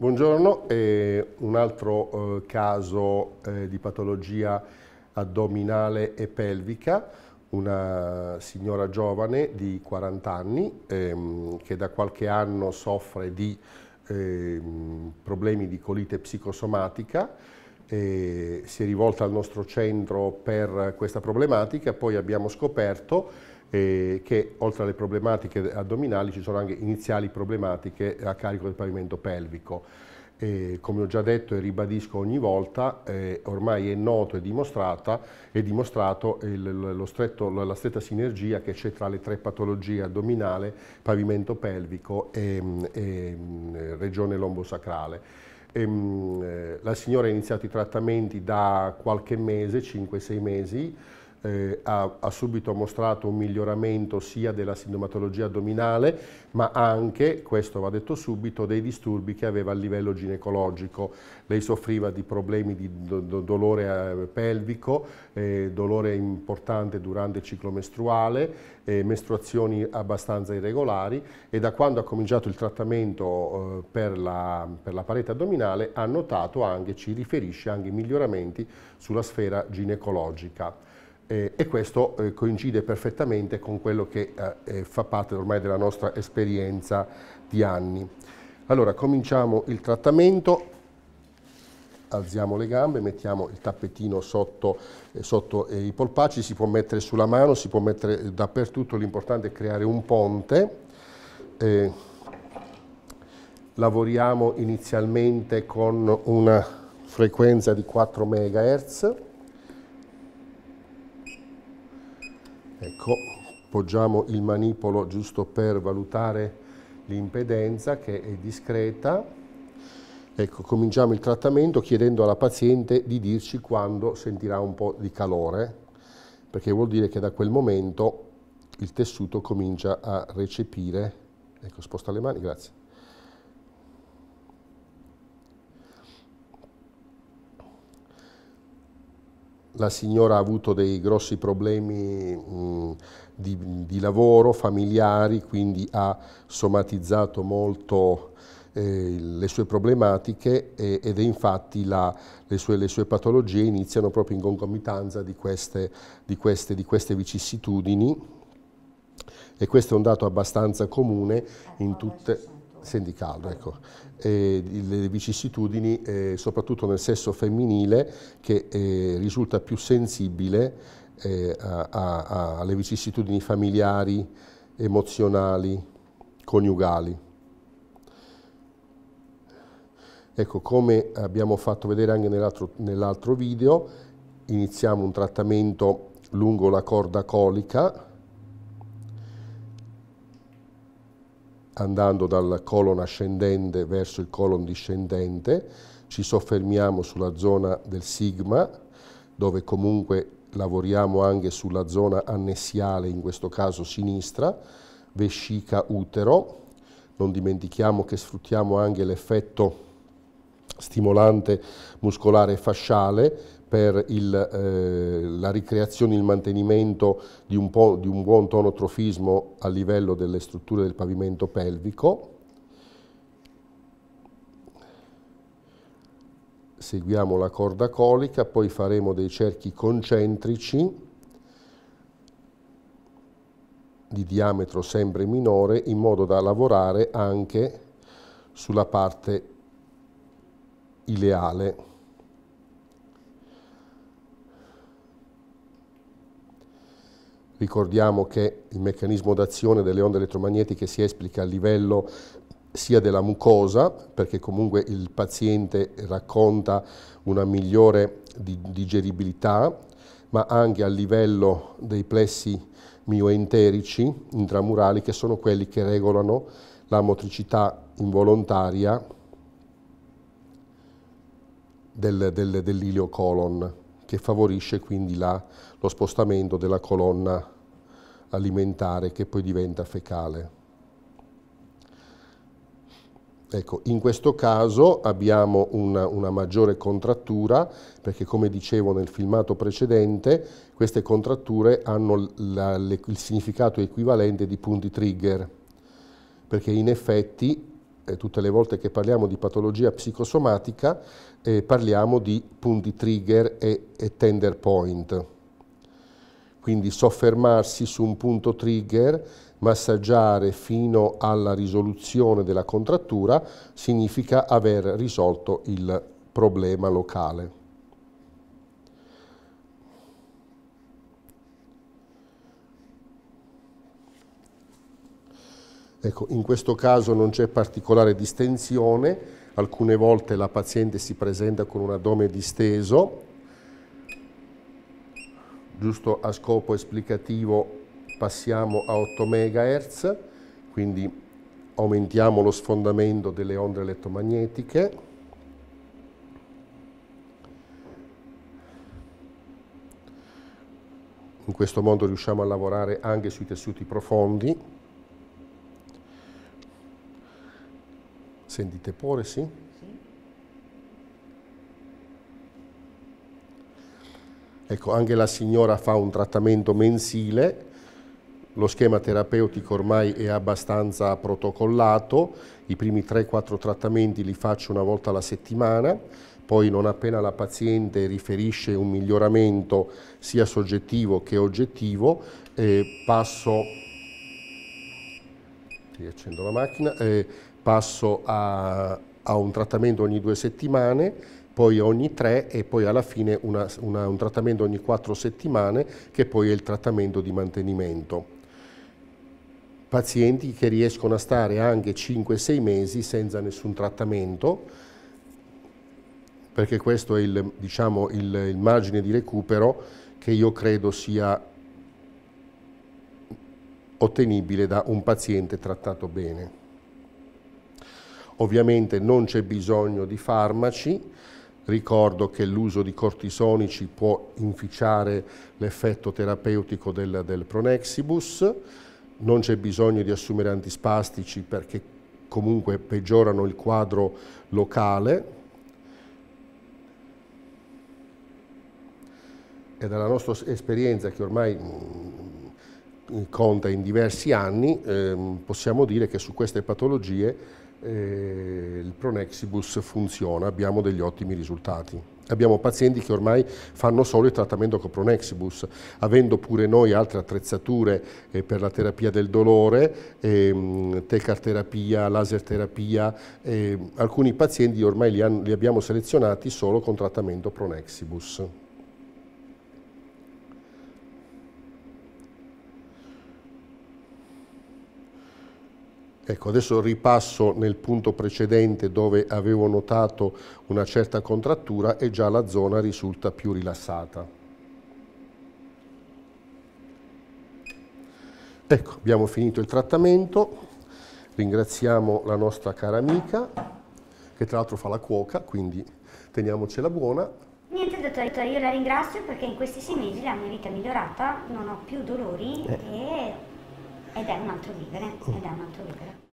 Buongiorno, eh, un altro eh, caso eh, di patologia addominale e pelvica, una signora giovane di 40 anni ehm, che da qualche anno soffre di ehm, problemi di colite psicosomatica, si è rivolta al nostro centro per questa problematica, poi abbiamo scoperto eh, che oltre alle problematiche addominali ci sono anche iniziali problematiche a carico del pavimento pelvico. Eh, come ho già detto e ribadisco ogni volta, eh, ormai è noto e dimostrata, è dimostrato il, stretto, la stretta sinergia che c'è tra le tre patologie addominale, pavimento pelvico e, e regione lombosacrale. Ehm, eh, la signora ha iniziato i trattamenti da qualche mese, 5-6 mesi, eh, ha, ha, subito mostrato un miglioramento sia della sintomatologia addominale ma anche, questo va detto subito, dei disturbi che aveva a livello ginecologico. Lei soffriva di problemi di do, do, dolore eh, pelvico, eh, dolore importante durante il ciclo mestruale, eh, mestruazioni abbastanza irregolari e da quando ha cominciato il trattamento eh, per la, per la parete addominale ha notato anche, ci riferisce anche miglioramenti sulla sfera ginecologica. Eh, e questo eh, coincide perfettamente con quello che eh, eh, fa parte ormai della nostra esperienza di anni. Allora, cominciamo il trattamento, alziamo le gambe, mettiamo il tappetino sotto, eh, sotto eh, i polpacci, si può mettere sulla mano, si può mettere dappertutto, l'importante è creare un ponte. lavoriamo inizialmente con una frequenza di 4 MHz, Ecco, poggiamo il manipolo giusto per valutare l'impedenza che è discreta. Ecco, cominciamo il trattamento chiedendo alla paziente di dirci quando sentirà un po' di calore, perché vuol dire che da quel momento il tessuto comincia a recepire. Ecco, sposta le mani, grazie la signora ha avuto dei grossi problemi mh, mm, di, di, lavoro, familiari, quindi ha somatizzato molto eh, le sue problematiche e, ed è infatti la, le, sue, le, sue, patologie iniziano proprio in concomitanza di queste, di, queste, di queste vicissitudini e questo è un dato abbastanza comune in ecco, tutte sindicale, ecco, e le vicissitudini eh, soprattutto nel sesso femminile che eh, risulta più sensibile eh, a, a, alle vicissitudini familiari, emozionali, coniugali. Ecco, come abbiamo fatto vedere anche nell'altro nell video, iniziamo un trattamento lungo la corda colica, andando dal colon ascendente verso il colon discendente, ci soffermiamo sulla zona del sigma, dove comunque lavoriamo anche sulla zona annessiale, in questo caso sinistra, vescica utero, non dimentichiamo che sfruttiamo anche l'effetto stimolante muscolare fasciale per il, eh, la ricreazione il mantenimento di un, di un buon tonotrofismo a livello delle strutture del pavimento pelvico. Seguiamo la corda colica, poi faremo dei cerchi concentrici di diametro sempre minore in modo da lavorare anche sulla parte ileale. Ricordiamo che il meccanismo d'azione delle onde elettromagnetiche si esplica a livello sia della mucosa, perché comunque il paziente racconta una migliore digeribilità, ma anche a livello dei plessi mioenterici intramurali, che sono quelli che regolano la motricità involontaria del, del, dell'iliocolon che favorisce quindi la, lo spostamento della colonna alimentare che poi diventa fecale. Ecco, in questo caso abbiamo una, una, maggiore contrattura perché come dicevo nel filmato precedente queste contratture hanno la, le, il significato equivalente di punti trigger perché in effetti eh, tutte le volte che parliamo di patologia psicosomatica eh, parliamo di punti trigger e, e, tender point. Quindi soffermarsi su un punto trigger, massaggiare fino alla risoluzione della contrattura, significa aver risolto il problema locale. Ecco, in questo caso non c'è particolare distensione, alcune volte la paziente si presenta con un addome disteso, giusto a scopo esplicativo passiamo a 8 MHz, quindi aumentiamo lo sfondamento delle onde elettromagnetiche. In questo modo riusciamo a lavorare anche sui tessuti profondi. sentite pure, sì? Ecco, anche la signora fa un trattamento mensile, lo schema terapeutico ormai è abbastanza protocollato, i primi 3-4 trattamenti li faccio una volta alla settimana, poi non appena la paziente riferisce un miglioramento sia soggettivo che oggettivo, eh, passo riaccendo la macchina, eh, passo a, a un trattamento ogni due settimane, poi ogni tre e poi alla fine una, una, un trattamento ogni quattro settimane che poi è il trattamento di mantenimento. Pazienti che riescono a stare anche 5-6 mesi senza nessun trattamento perché questo è il, diciamo, il, il margine di recupero che io credo sia ottenibile da un paziente trattato bene. Ovviamente non c'è bisogno di farmaci, ricordo che l'uso di cortisonici può inficiare l'effetto terapeutico del, del pronexibus, non c'è bisogno di assumere antispastici perché comunque peggiorano il quadro locale, e dalla nostra esperienza che ormai mm, conta in diversi anni, ehm, possiamo dire che su queste patologie eh, il Pronexibus funziona, abbiamo degli ottimi risultati. Abbiamo pazienti che ormai fanno solo il trattamento con Pronexibus, avendo pure noi altre attrezzature eh, per la terapia del dolore, ehm, tecarterapia, laserterapia, eh, alcuni pazienti ormai li, han, li abbiamo selezionati solo con trattamento Pronexibus. Ecco, adesso ripasso nel punto precedente dove avevo notato una certa contrattura e già la zona risulta più rilassata. Ecco, abbiamo finito il trattamento, ringraziamo la nostra cara amica, che tra l'altro fa la cuoca, quindi teniamocela buona. Niente dottore, io la ringrazio perché in questi sei mesi la mia vita è migliorata, non ho più dolori eh. e ed è un altro vivere, ed è un altro vivere.